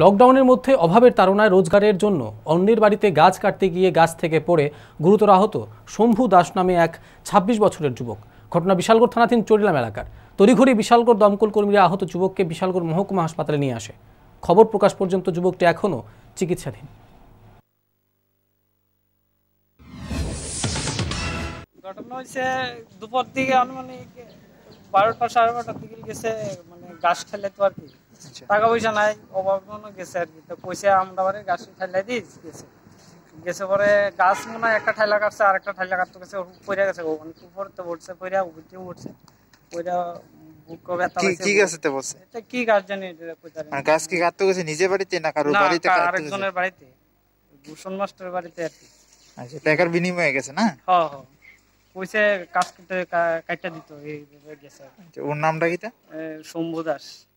লকডাউনের মধ্যে অভাবের তাড়নায় রোজগারের জন্য অন্যের বাড়িতে গাছ কাটতে গিয়ে গাছ থেকে পড়ে গুরুতর আহত শম্ভু দাস নামে এক ২৬ বছরের যুবক ঘটনা বিশালগড় থানাধীন চরিলাম এলাকার তড়িঘড়ি বিশালগড় দমকল কর্মীরা আহত যুবককে বিশালগড় মহকুমা হাসপাতালে নিয়ে আসে খবর প্রকাশ পর্যন্ত যুবকটি এখনও চিকিৎসাধীন ঘটনা হয়েছে দুপুর দিকে আনুমানিক বারোটা সাড়ে বারোটার দিকে গেছে মানে গাছ খেলে তো আর কি আচ্ছা। টাকা পয়সা নাই অভাব গেছে আর কি তো পয়সা আমরা বারে গাছ ঠাইলা দিয়ে গেছে গেছে পরে গাছ মনে হয় একটা ঠাইলা কাটছে আর একটা ঠাইলা কাটতে গেছে পড়ে গেছে অনেক উপর তো উঠছে পড়ে উঠতে উঠছে পড়ে গাছ কি কাটতে গেছে বাড়িতে না বাড়িতে আরেকজনের বাড়িতে বাড়িতে আর কি আচ্ছা, বিনিময়ে গেছে না কাজ করতে আচ্ছা, ওর নামটা শম্ভু দাস